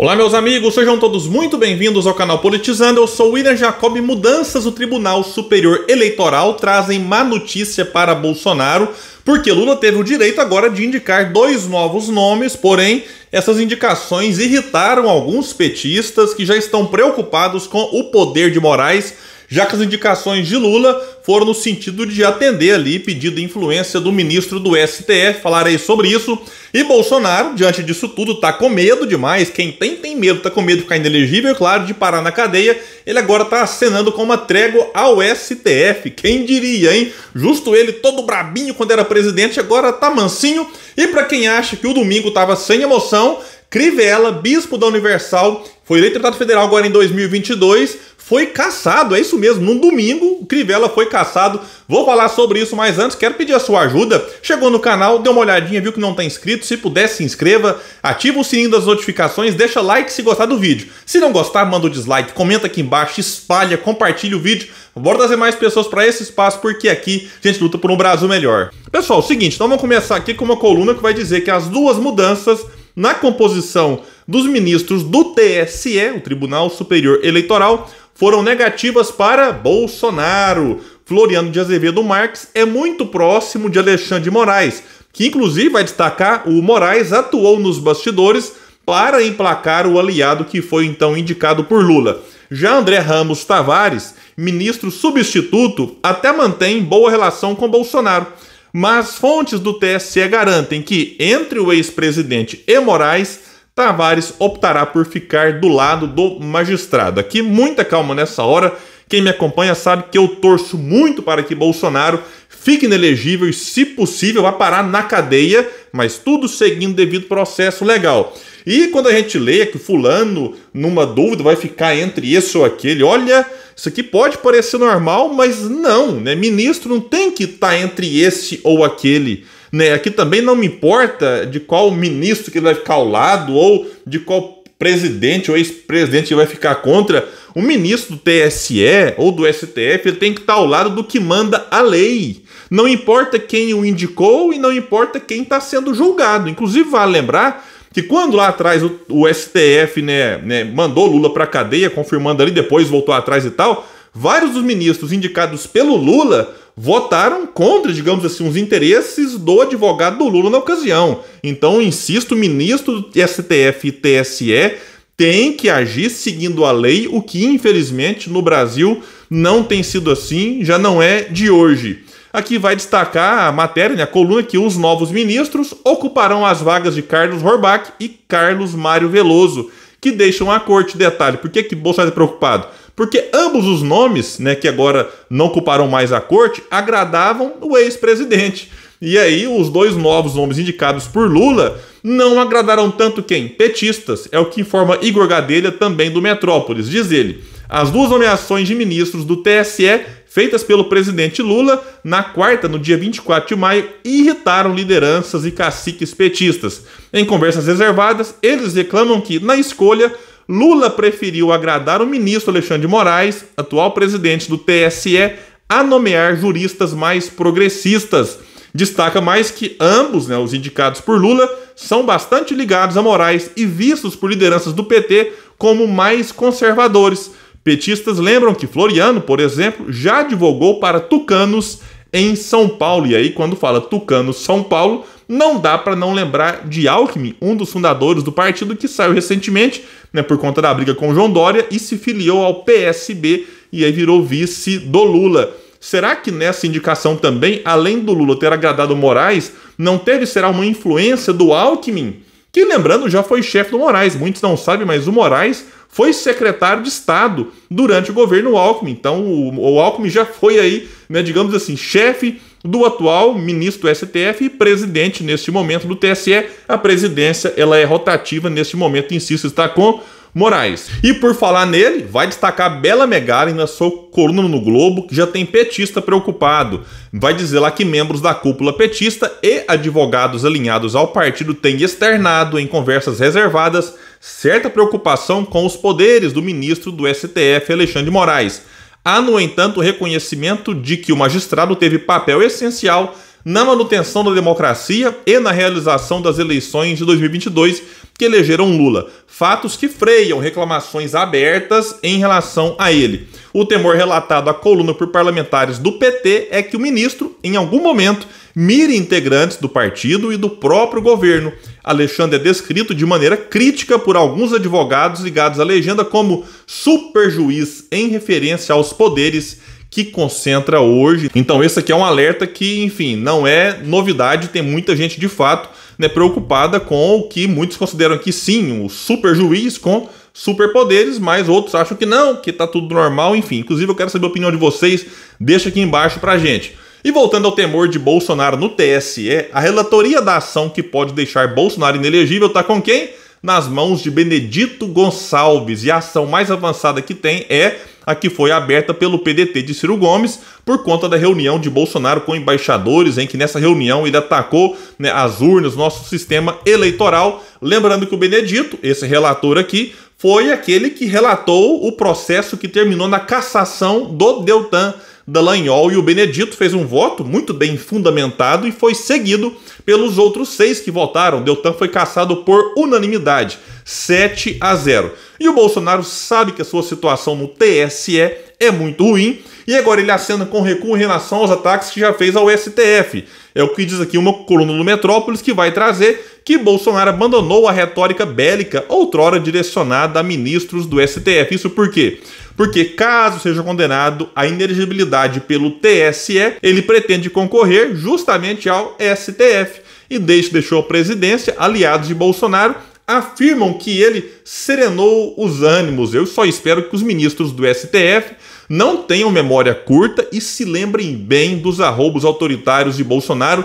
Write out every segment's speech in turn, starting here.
Olá, meus amigos, sejam todos muito bem-vindos ao canal Politizando. Eu sou William Jacob. Mudanças do Tribunal Superior Eleitoral trazem má notícia para Bolsonaro, porque Lula teve o direito agora de indicar dois novos nomes, porém, essas indicações irritaram alguns petistas que já estão preocupados com o poder de Moraes já que as indicações de Lula foram no sentido de atender ali pedida influência do ministro do STF, falarei sobre isso. E Bolsonaro, diante disso tudo, tá com medo demais. Quem tem, tem medo, tá com medo de ficar inelegível, é claro, de parar na cadeia. Ele agora tá acenando com uma trégua ao STF. Quem diria, hein? Justo ele, todo brabinho quando era presidente, agora tá mansinho. E para quem acha que o domingo tava sem emoção, Crivella, bispo da Universal, foi eleito deputado federal agora em 2022, foi caçado, é isso mesmo, num domingo o Crivella foi caçado. Vou falar sobre isso, mas antes quero pedir a sua ajuda. Chegou no canal, deu uma olhadinha, viu que não está inscrito, se puder se inscreva, ativa o sininho das notificações, deixa like se gostar do vídeo. Se não gostar, manda o um dislike, comenta aqui embaixo, espalha, compartilha o vídeo. Bora trazer mais pessoas para esse espaço, porque aqui a gente luta por um Brasil melhor. Pessoal, é o seguinte, então vamos começar aqui com uma coluna que vai dizer que as duas mudanças na composição dos ministros do TSE, o Tribunal Superior Eleitoral, foram negativas para Bolsonaro. Floriano de Azevedo Marques é muito próximo de Alexandre de Moraes, que inclusive vai destacar o Moraes atuou nos bastidores para emplacar o aliado que foi então indicado por Lula. Já André Ramos Tavares, ministro substituto, até mantém boa relação com Bolsonaro, mas fontes do TSE garantem que, entre o ex-presidente e Moraes, Tavares optará por ficar do lado do magistrado. Aqui, muita calma nessa hora. Quem me acompanha sabe que eu torço muito para que Bolsonaro fica inelegível e, se possível, vai parar na cadeia, mas tudo seguindo o devido processo legal. E quando a gente lê que fulano, numa dúvida, vai ficar entre esse ou aquele, olha, isso aqui pode parecer normal, mas não, né? Ministro não tem que estar tá entre esse ou aquele. Né? Aqui também não me importa de qual ministro que ele vai ficar ao lado ou de qual presidente ou ex-presidente vai ficar contra, o ministro do TSE ou do STF ele tem que estar tá ao lado do que manda a lei. Não importa quem o indicou e não importa quem está sendo julgado. Inclusive, vale lembrar que quando lá atrás o, o STF né, né, mandou Lula para cadeia, confirmando ali, depois voltou atrás e tal, vários dos ministros indicados pelo Lula votaram contra, digamos assim, os interesses do advogado do Lula na ocasião. Então, insisto, ministro do STF e TSE tem que agir seguindo a lei, o que infelizmente no Brasil não tem sido assim, já não é de hoje. Aqui vai destacar a matéria, né, a coluna que os novos ministros ocuparão as vagas de Carlos Horbach e Carlos Mário Veloso, que deixam a corte. Detalhe, por que, que Bolsonaro é preocupado? Porque ambos os nomes, né, que agora não ocuparão mais a corte, agradavam o ex-presidente. E aí, os dois novos nomes indicados por Lula não agradaram tanto quem? Petistas, é o que informa Igor Gadelha, também do Metrópolis. Diz ele: as duas nomeações de ministros do TSE feitas pelo presidente Lula na quarta, no dia 24 de maio, irritaram lideranças e caciques petistas. Em conversas reservadas, eles reclamam que, na escolha, Lula preferiu agradar o ministro Alexandre Moraes, atual presidente do TSE, a nomear juristas mais progressistas. Destaca mais que ambos, né, os indicados por Lula, são bastante ligados a Moraes e vistos por lideranças do PT como mais conservadores. Petistas lembram que Floriano, por exemplo, já divulgou para tucanos em São Paulo. E aí, quando fala tucano São Paulo, não dá para não lembrar de Alckmin, um dos fundadores do partido que saiu recentemente né, por conta da briga com João Dória e se filiou ao PSB e aí virou vice do Lula. Será que nessa indicação também, além do Lula ter agradado Moraes, não teve será uma influência do Alckmin? Que lembrando já foi chefe do Moraes, muitos não sabem, mas o Moraes foi secretário de Estado durante o governo Alckmin. Então, o, Alckmin já foi aí, né, digamos assim, chefe do atual ministro do STF e presidente neste momento do TSE. A presidência ela é rotativa neste momento, insisto, está com Moraes. E por falar nele, vai destacar Bela Megari na sua coluna no Globo, que já tem petista preocupado. Vai dizer lá que membros da cúpula petista e advogados alinhados ao partido têm externado em conversas reservadas certa preocupação com os poderes do ministro do STF, Alexandre Moraes. Há, no entanto, reconhecimento de que o magistrado teve papel essencial na manutenção da democracia e na realização das eleições de 2022 que elegeram Lula. Fatos que freiam reclamações abertas em relação a ele. O temor relatado à coluna por parlamentares do PT é que o ministro, em algum momento, mire integrantes do partido e do próprio governo. Alexandre é descrito de maneira crítica por alguns advogados ligados à legenda como superjuiz em referência aos poderes que concentra hoje. Então, esse aqui é um alerta que, enfim, não é novidade, tem muita gente de fato né, preocupada com o que muitos consideram aqui sim, o super juiz com superpoderes, mas outros acham que não, que tá tudo normal, enfim. Inclusive, eu quero saber a opinião de vocês, deixa aqui embaixo pra gente. E voltando ao temor de Bolsonaro no TSE, a relatoria da ação que pode deixar Bolsonaro inelegível tá com quem? nas mãos de Benedito Gonçalves. E a ação mais avançada que tem é a que foi aberta pelo PDT de Ciro Gomes por conta da reunião de Bolsonaro com embaixadores, em que nessa reunião ele atacou né, as urnas, nosso sistema eleitoral. Lembrando que o Benedito, esse relator aqui, foi aquele que relatou o processo que terminou na cassação do Deltan Dallagnol e o Benedito fez um voto muito bem fundamentado e foi seguido pelos outros seis que votaram. Deltan foi cassado por unanimidade, 7 a 0. E o Bolsonaro sabe que a sua situação no TSE é muito ruim e agora ele acena com recuo em relação aos ataques que já fez ao STF. É o que diz aqui uma coluna do Metrópolis que vai trazer que Bolsonaro abandonou a retórica bélica outrora direcionada a ministros do STF. Isso por quê? porque caso seja condenado à inelegibilidade pelo TSE, ele pretende concorrer justamente ao STF. E desde que deixou a presidência, aliados de Bolsonaro afirmam que ele serenou os ânimos. Eu só espero que os ministros do STF não tenham memória curta e se lembrem bem dos arroubos autoritários de Bolsonaro,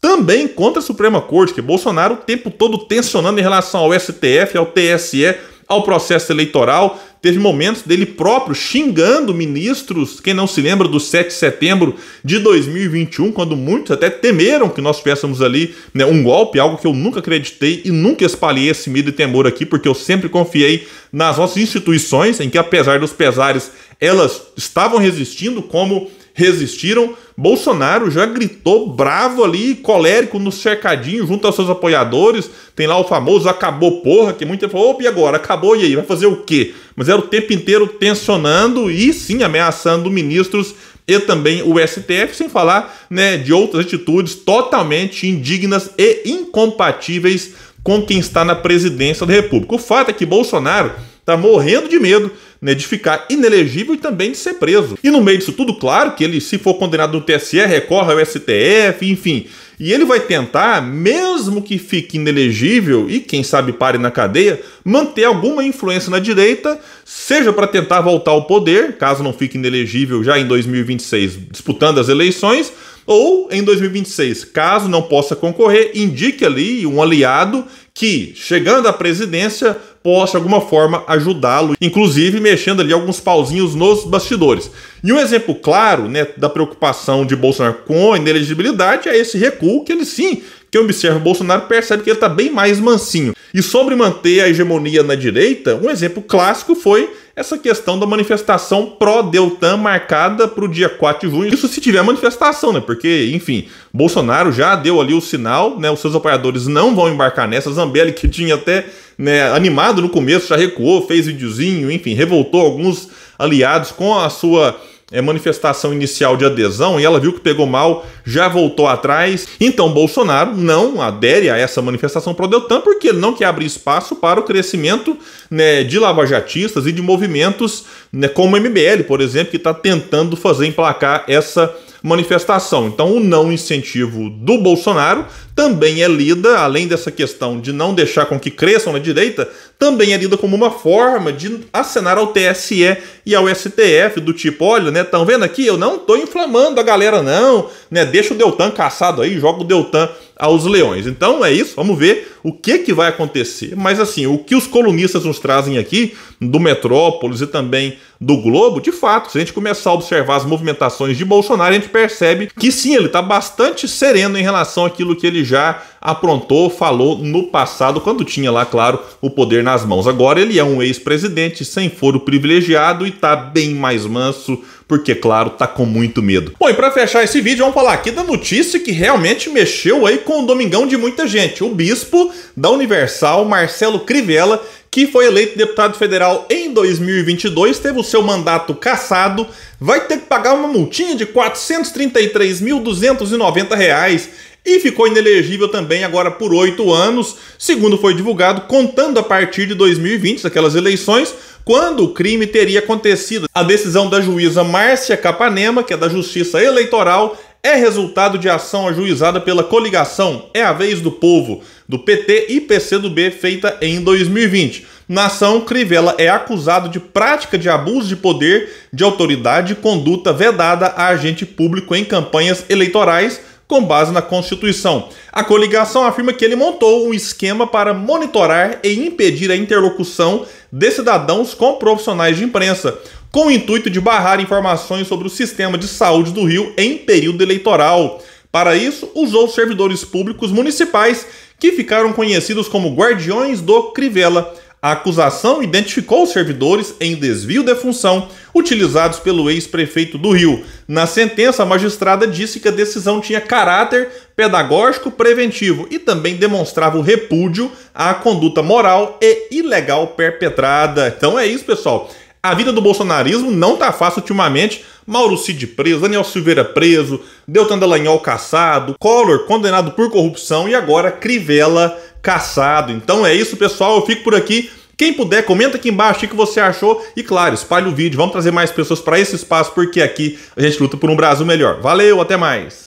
também contra a Suprema Corte, que Bolsonaro o tempo todo tensionando em relação ao STF, ao TSE, ao processo eleitoral, teve momentos dele próprio xingando ministros. Quem não se lembra do 7 de setembro de 2021, quando muitos até temeram que nós tivéssemos ali né, um golpe, algo que eu nunca acreditei e nunca espalhei esse medo e temor aqui, porque eu sempre confiei nas nossas instituições, em que apesar dos pesares, elas estavam resistindo, como resistiram. Bolsonaro já gritou bravo ali, colérico no cercadinho, junto aos seus apoiadores. Tem lá o famoso acabou porra, que muita gente falou, opa, e agora? Acabou e aí? Vai fazer o quê? Mas era o tempo inteiro tensionando e sim ameaçando ministros e também o STF, sem falar né, de outras atitudes totalmente indignas e incompatíveis com quem está na presidência da República. O fato é que Bolsonaro Tá morrendo de medo né, de ficar inelegível e também de ser preso. E no meio disso tudo, claro que ele, se for condenado no TSE, recorre ao STF, enfim. E ele vai tentar, mesmo que fique inelegível e quem sabe pare na cadeia, manter alguma influência na direita, seja para tentar voltar ao poder, caso não fique inelegível já em 2026, disputando as eleições, ou em 2026, caso não possa concorrer, indique ali um aliado que, chegando à presidência, possa de alguma forma ajudá-lo, inclusive mexendo ali alguns pauzinhos nos bastidores. E um exemplo claro né, da preocupação de Bolsonaro com a inelegibilidade é esse recuo que ele sim que observa Bolsonaro percebe que ele está bem mais mansinho. E sobre manter a hegemonia na direita, um exemplo clássico foi essa questão da manifestação pró-Deltan marcada para o dia 4 de junho. Isso se tiver manifestação, né? Porque, enfim, Bolsonaro já deu ali o sinal, né? Os seus apoiadores não vão embarcar nessa. Zambelli, que tinha até né, animado no começo, já recuou, fez videozinho, enfim, revoltou alguns aliados com a sua é, manifestação inicial de adesão e ela viu que pegou mal, já voltou atrás. Então Bolsonaro não adere a essa manifestação pro Deltan porque ele não quer abrir espaço para o crescimento né, de lavajatistas e de movimentos né, como o MBL, por exemplo, que está tentando fazer emplacar essa manifestação. Então, o não incentivo do Bolsonaro também é lida, além dessa questão de não deixar com que cresçam na direita, também é lida como uma forma de acenar ao TSE e ao STF, do tipo, olha, né, estão vendo aqui? Eu não estou inflamando a galera, não, né? Deixa o Deltan caçado aí, joga o Deltan aos leões. Então é isso, vamos ver o que, que vai acontecer. Mas assim, o que os colunistas nos trazem aqui, do Metrópolis e também do Globo, de fato, se a gente começar a observar as movimentações de Bolsonaro, a gente percebe que sim, ele está bastante sereno em relação àquilo que ele já aprontou, falou no passado, quando tinha lá, claro, o poder nas mãos. Agora ele é um ex-presidente sem foro privilegiado e está bem mais manso, porque, claro, está com muito medo. Bom, e para fechar esse vídeo, vamos falar aqui da notícia que realmente mexeu aí com o domingão de muita gente, o bispo da Universal, Marcelo Crivella, que foi eleito deputado federal em 2022, teve o seu mandato cassado, vai ter que pagar uma multinha de R$ 433.290 e ficou inelegível também agora por oito anos, segundo foi divulgado, contando a partir de 2020, daquelas eleições, quando o crime teria acontecido. A decisão da juíza Márcia Capanema, que é da Justiça Eleitoral, é resultado de ação ajuizada pela coligação É a Vez do Povo, do PT e PCdoB, feita em 2020. Na ação, Crivella é acusado de prática de abuso de poder, de autoridade e conduta vedada a agente público em campanhas eleitorais com base na Constituição. A coligação afirma que ele montou um esquema para monitorar e impedir a interlocução de cidadãos com profissionais de imprensa, com o intuito de barrar informações sobre o sistema de saúde do Rio em período eleitoral. Para isso, usou servidores públicos municipais que ficaram conhecidos como guardiões do Crivella. A acusação identificou os servidores em desvio de função utilizados pelo ex-prefeito do Rio. Na sentença, a magistrada disse que a decisão tinha caráter pedagógico preventivo e também demonstrava o repúdio à conduta moral e ilegal perpetrada. Então é isso, pessoal. A vida do bolsonarismo não tá fácil ultimamente. Mauro Cid preso, Daniel Silveira preso, Deltan Dallagnol caçado, Collor condenado por corrupção e agora Crivella caçado. Então é isso, pessoal. Eu fico por aqui. Quem puder, comenta aqui embaixo o que você achou e, claro, espalhe o vídeo. Vamos trazer mais pessoas para esse espaço porque aqui a gente luta por um Brasil melhor. Valeu, até mais!